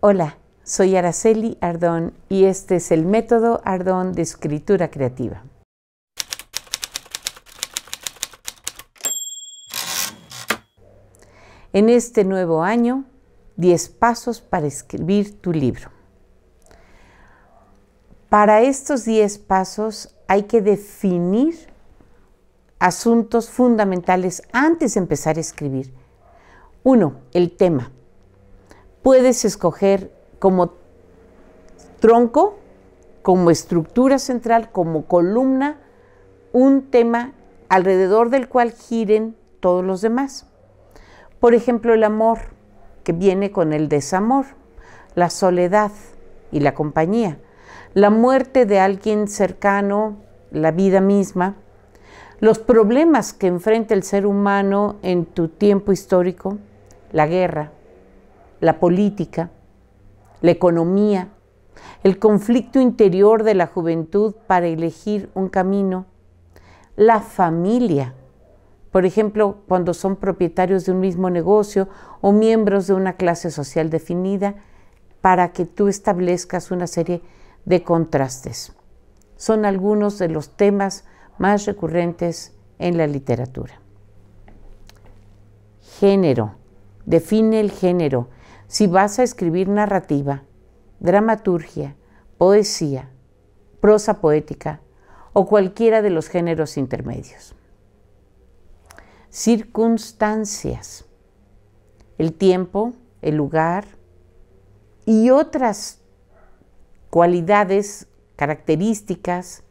Hola, soy Araceli Ardón y este es el método Ardón de escritura creativa. En este nuevo año, 10 pasos para escribir tu libro. Para estos 10 pasos hay que definir asuntos fundamentales antes de empezar a escribir. Uno, el tema puedes escoger como tronco, como estructura central, como columna, un tema alrededor del cual giren todos los demás. Por ejemplo, el amor, que viene con el desamor, la soledad y la compañía, la muerte de alguien cercano, la vida misma, los problemas que enfrenta el ser humano en tu tiempo histórico, la guerra, la política, la economía, el conflicto interior de la juventud para elegir un camino, la familia, por ejemplo, cuando son propietarios de un mismo negocio o miembros de una clase social definida, para que tú establezcas una serie de contrastes. Son algunos de los temas más recurrentes en la literatura. Género. Define el género si vas a escribir narrativa, dramaturgia, poesía, prosa poética o cualquiera de los géneros intermedios. Circunstancias, el tiempo, el lugar y otras cualidades, características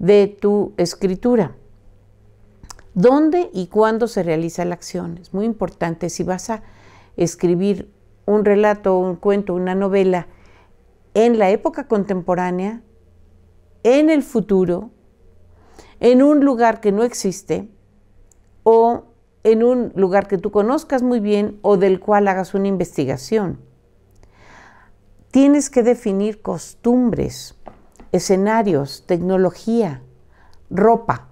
de tu escritura. ¿Dónde y cuándo se realiza la acción? Es muy importante si vas a escribir un relato, un cuento, una novela en la época contemporánea, en el futuro, en un lugar que no existe o en un lugar que tú conozcas muy bien o del cual hagas una investigación. Tienes que definir costumbres, escenarios, tecnología, ropa,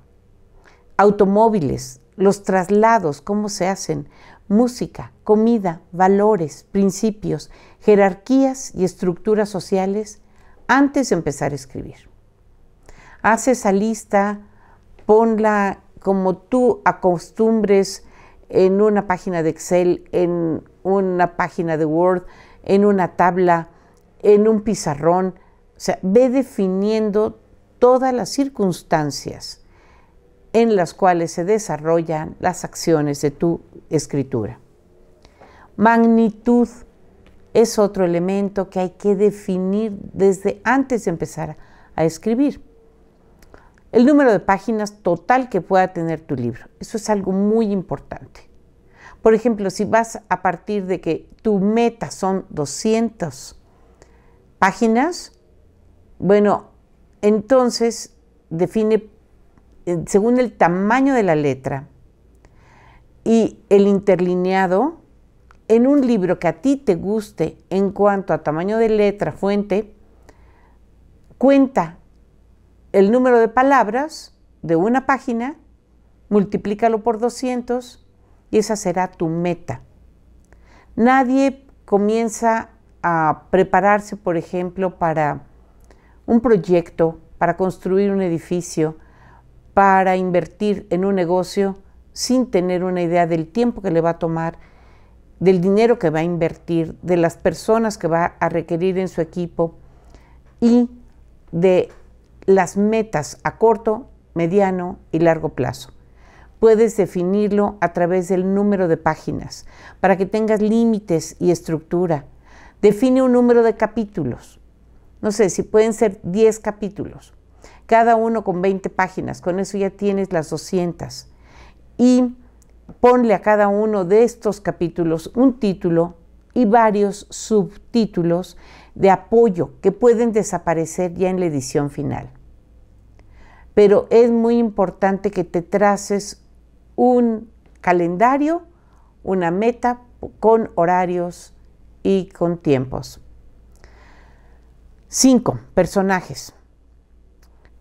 automóviles, los traslados, cómo se hacen, música, comida, valores, principios, jerarquías y estructuras sociales antes de empezar a escribir. Haz esa lista, ponla como tú acostumbres en una página de Excel, en una página de Word, en una tabla, en un pizarrón. O sea, ve definiendo todas las circunstancias en las cuales se desarrollan las acciones de tu escritura. Magnitud es otro elemento que hay que definir desde antes de empezar a escribir. El número de páginas total que pueda tener tu libro, eso es algo muy importante. Por ejemplo, si vas a partir de que tu meta son 200 páginas, bueno, entonces define eh, según el tamaño de la letra y el interlineado, en un libro que a ti te guste en cuanto a tamaño de letra, fuente, cuenta el número de palabras de una página, multiplícalo por 200 y esa será tu meta. Nadie comienza a prepararse, por ejemplo, para un proyecto, para construir un edificio, para invertir en un negocio sin tener una idea del tiempo que le va a tomar, del dinero que va a invertir, de las personas que va a requerir en su equipo y de las metas a corto, mediano y largo plazo. Puedes definirlo a través del número de páginas para que tengas límites y estructura. Define un número de capítulos. No sé si pueden ser 10 capítulos cada uno con 20 páginas, con eso ya tienes las 200. Y ponle a cada uno de estos capítulos un título y varios subtítulos de apoyo que pueden desaparecer ya en la edición final. Pero es muy importante que te traces un calendario, una meta con horarios y con tiempos. 5. Personajes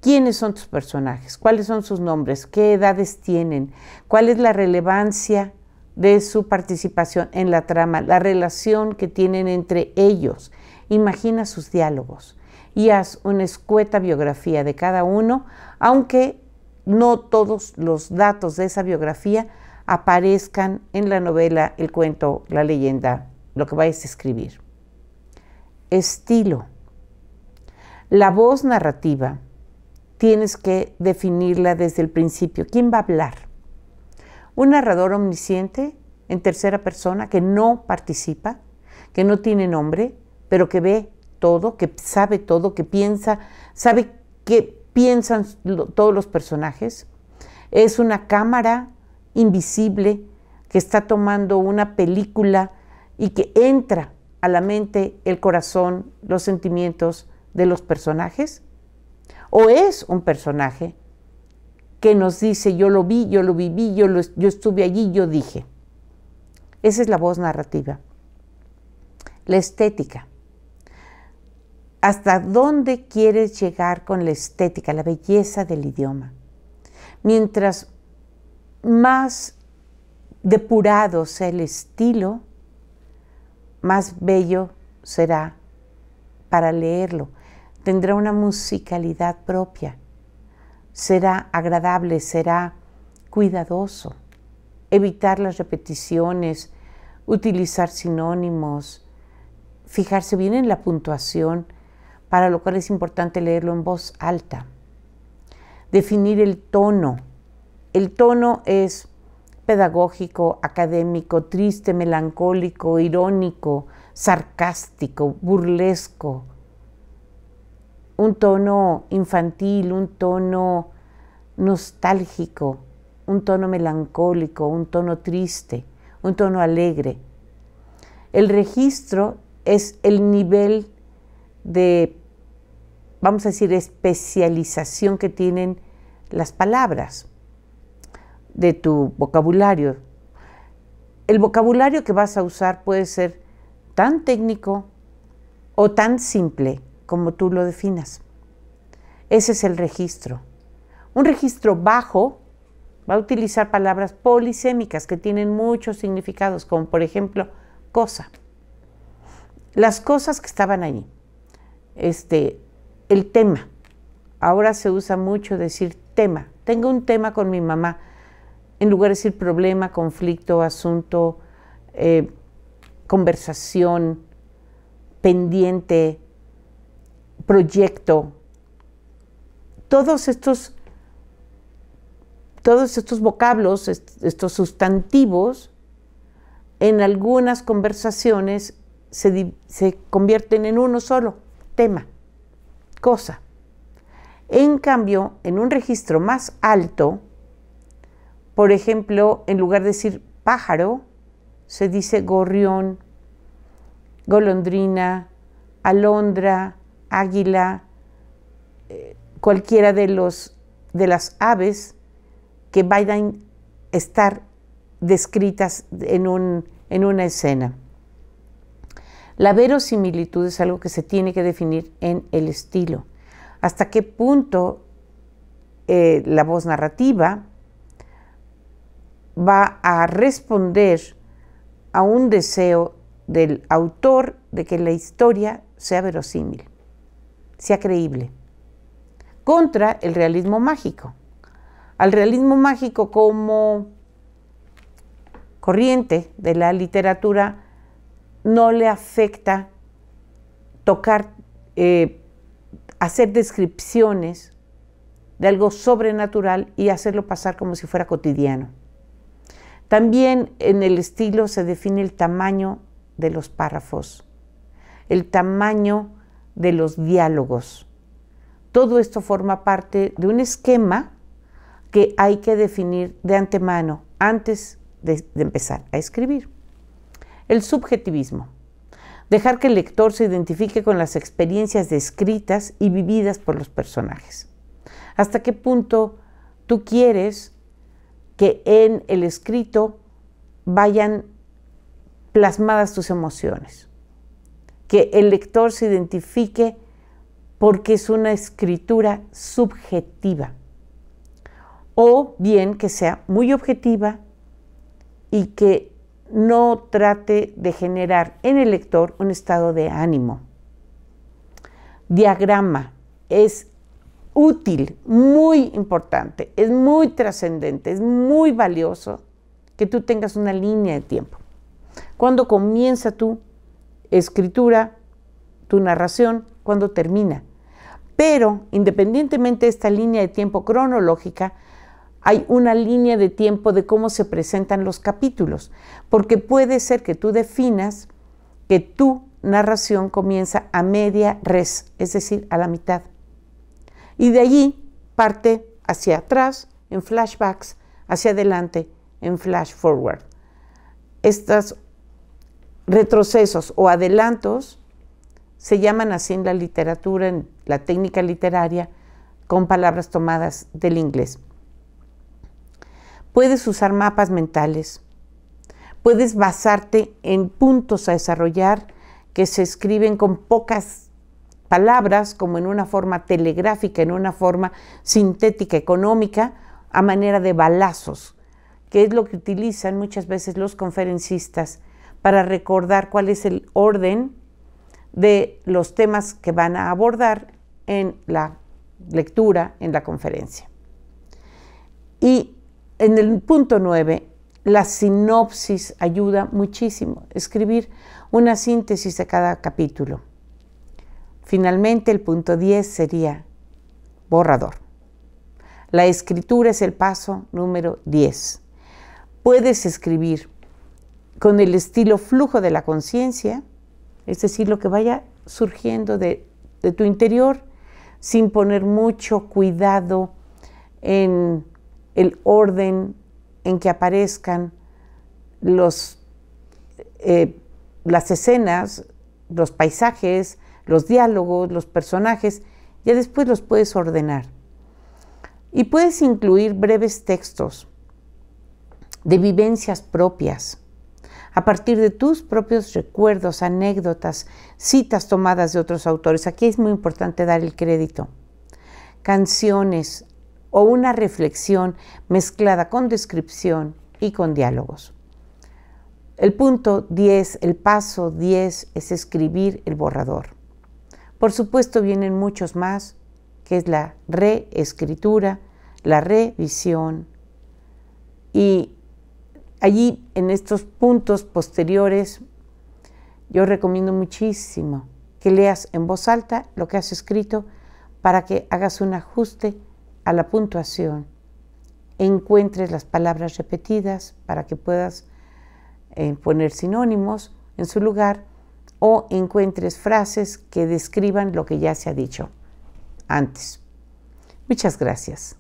quiénes son tus personajes, cuáles son sus nombres, qué edades tienen, cuál es la relevancia de su participación en la trama, la relación que tienen entre ellos. Imagina sus diálogos y haz una escueta biografía de cada uno, aunque no todos los datos de esa biografía aparezcan en la novela, el cuento, la leyenda, lo que vayas a escribir. Estilo. La voz narrativa tienes que definirla desde el principio. ¿Quién va a hablar? Un narrador omnisciente en tercera persona que no participa, que no tiene nombre, pero que ve todo, que sabe todo, que piensa, sabe qué piensan todos los personajes. Es una cámara invisible que está tomando una película y que entra a la mente, el corazón, los sentimientos de los personajes o es un personaje que nos dice yo lo vi, yo lo viví, yo, yo estuve allí, yo dije. Esa es la voz narrativa. La estética. ¿Hasta dónde quieres llegar con la estética, la belleza del idioma? Mientras más depurado sea el estilo, más bello será para leerlo tendrá una musicalidad propia, será agradable, será cuidadoso, evitar las repeticiones, utilizar sinónimos, fijarse bien en la puntuación, para lo cual es importante leerlo en voz alta. Definir el tono. El tono es pedagógico, académico, triste, melancólico, irónico, sarcástico, burlesco, un tono infantil, un tono nostálgico, un tono melancólico, un tono triste, un tono alegre. El registro es el nivel de, vamos a decir, especialización que tienen las palabras de tu vocabulario. El vocabulario que vas a usar puede ser tan técnico o tan simple como tú lo definas. Ese es el registro. Un registro bajo va a utilizar palabras polisémicas que tienen muchos significados, como por ejemplo cosa. Las cosas que estaban allí. Este, el tema. Ahora se usa mucho decir tema. Tengo un tema con mi mamá. En lugar de decir problema, conflicto, asunto, eh, conversación, pendiente, proyecto, todos estos, todos estos vocablos, estos sustantivos, en algunas conversaciones se, se convierten en uno solo, tema, cosa. En cambio, en un registro más alto, por ejemplo, en lugar de decir pájaro, se dice gorrión, golondrina, alondra, águila, eh, cualquiera de, los, de las aves que vayan a estar descritas en, un, en una escena. La verosimilitud es algo que se tiene que definir en el estilo. Hasta qué punto eh, la voz narrativa va a responder a un deseo del autor de que la historia sea verosímil sea creíble. Contra el realismo mágico. Al realismo mágico como corriente de la literatura no le afecta tocar, eh, hacer descripciones de algo sobrenatural y hacerlo pasar como si fuera cotidiano. También en el estilo se define el tamaño de los párrafos, el tamaño de los diálogos. Todo esto forma parte de un esquema que hay que definir de antemano antes de, empezar a escribir. El subjetivismo. Dejar que el lector se identifique con las experiencias descritas y vividas por los personajes. ¿Hasta qué punto tú quieres que en el escrito vayan plasmadas tus emociones? que el lector se identifique porque es una escritura subjetiva o bien que sea muy objetiva y que no trate de generar en el lector un estado de ánimo. Diagrama es útil, muy importante, es muy trascendente, es muy valioso que tú tengas una línea de tiempo. Cuando comienza tú escritura, tu narración, cuando termina. Pero independientemente de esta línea de tiempo cronológica, hay una línea de tiempo de cómo se presentan los capítulos, porque puede ser que tú definas que tu narración comienza a media res, es decir, a la mitad. Y de allí parte hacia atrás en flashbacks, hacia adelante en flash forward. Estas retrocesos o adelantos se llaman así en la literatura, en la técnica literaria, con palabras tomadas del inglés. Puedes usar mapas mentales, puedes basarte en puntos a desarrollar que se escriben con pocas palabras, como en una forma telegráfica, en una forma sintética, económica, a manera de balazos, que es lo que utilizan muchas veces los conferencistas para recordar cuál es el orden de los temas que van a abordar en la lectura, en la conferencia. Y en el punto 9, la sinopsis ayuda muchísimo, escribir una síntesis de cada capítulo. Finalmente, el punto 10 sería borrador. La escritura es el paso número 10. Puedes escribir con el estilo flujo de la conciencia, es decir, lo que vaya surgiendo de, tu interior sin poner mucho cuidado en el orden en que aparezcan los, eh, las escenas, los paisajes, los diálogos, los personajes, ya después los puedes ordenar. Y puedes incluir breves textos de vivencias propias a partir de tus propios recuerdos, anécdotas, citas tomadas de otros autores. Aquí es muy importante dar el crédito. Canciones o una reflexión mezclada con descripción y con diálogos. El punto 10, el paso 10 es escribir el borrador. Por supuesto vienen muchos más, que es la reescritura, la revisión y Allí, en estos puntos posteriores, yo recomiendo muchísimo que leas en voz alta lo que has escrito para que hagas un ajuste a la puntuación, encuentres las palabras repetidas para que puedas eh, poner sinónimos en su lugar o encuentres frases que describan lo que ya se ha dicho antes. Muchas gracias.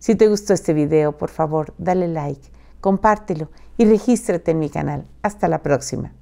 Si te gustó este video, por favor, dale like compártelo y regístrate en mi canal. Hasta la próxima.